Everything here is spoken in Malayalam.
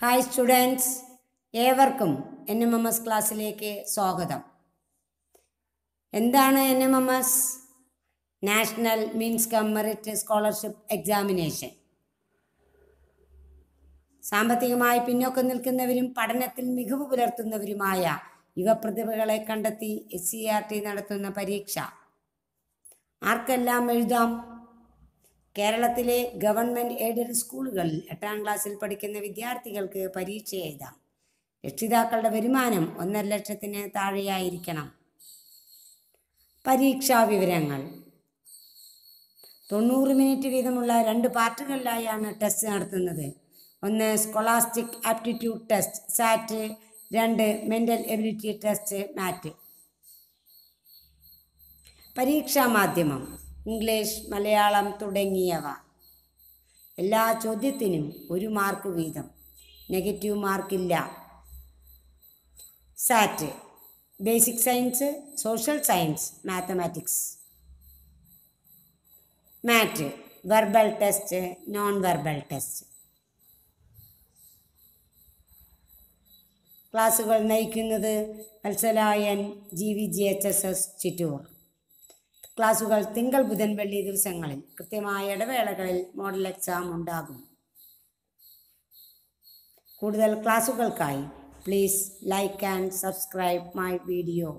ഹായ് സ്റ്റുഡൻസ് ഏവർക്കും എൻ എം എം എസ് ക്ലാസ്സിലേക്ക് സ്വാഗതം എന്താണ് N M M S national means cum merit scholarship examination സാമ്പത്തികമായി പിന്നോക്കം നിൽക്കുന്നവരും പഠനത്തിൽ മികവ് പുലർത്തുന്നവരുമായ യുവപ്രതിഭകളെ കണ്ടെത്തി എസ് സി ആർ ടി നടത്തുന്ന പരീക്ഷ ആർക്കെല്ലാം എഴുതാം കേരളത്തിലെ ഗവൺമെൻറ് എയ്ഡഡ് സ്കൂളുകളിൽ എട്ടാം ക്ലാസ്സിൽ പഠിക്കുന്ന വിദ്യാർത്ഥികൾക്ക് പരീക്ഷ എഴുതാം രക്ഷിതാക്കളുടെ വരുമാനം ഒന്നര ലക്ഷത്തിന് താഴെയായിരിക്കണം പരീക്ഷാ വിവരങ്ങൾ തൊണ്ണൂറ് മിനിറ്റ് വീതമുള്ള രണ്ട് പാർട്ടുകളിലായാണ് ടെസ്റ്റ് നടത്തുന്നത് ഒന്ന് സ്കോളാസ്റ്റിക് ആപ്റ്റിറ്റ്യൂഡ് ടെസ്റ്റ് സാറ്റ് രണ്ട് മെൻ്റൽ എബിലിറ്റി ടെസ്റ്റ് മാറ്റ് പരീക്ഷാ മാധ്യമം ഇംഗ്ലീഷ് മലയാളം തുടങ്ങിയവ എല്ലാ ചോദ്യത്തിനും ഒരു മാർക്ക് വീതം നെഗറ്റീവ് മാർക്കില്ല SAT basic science social science mathematics MAT verbal test non verbal test ക്ലാസ്സുകൾ നയിക്കുന്നത് അൽസലായൻ G V G H S S Chittoor ക്ലാസുകൾ തിങ്കൾ ബുധൻ വെള്ളി ദിവസങ്ങളിൽ കൃത്യമായ ഇടവേളകളിൽ മോഡൽ എക്സാം ഉണ്ടാകും കൂടുതൽ ക്ലാസുകൾക്കായി please like and subscribe my video